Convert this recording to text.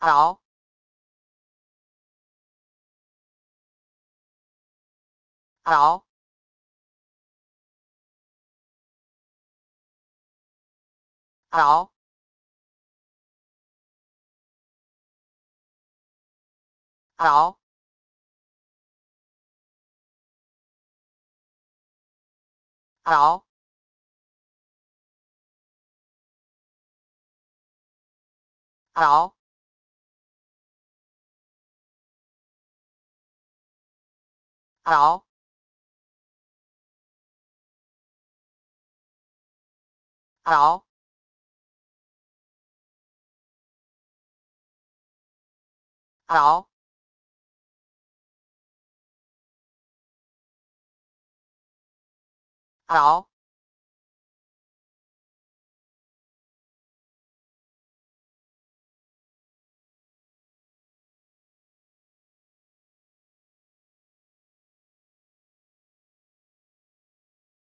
好。好。好。好。好。好。好好，好，好，好。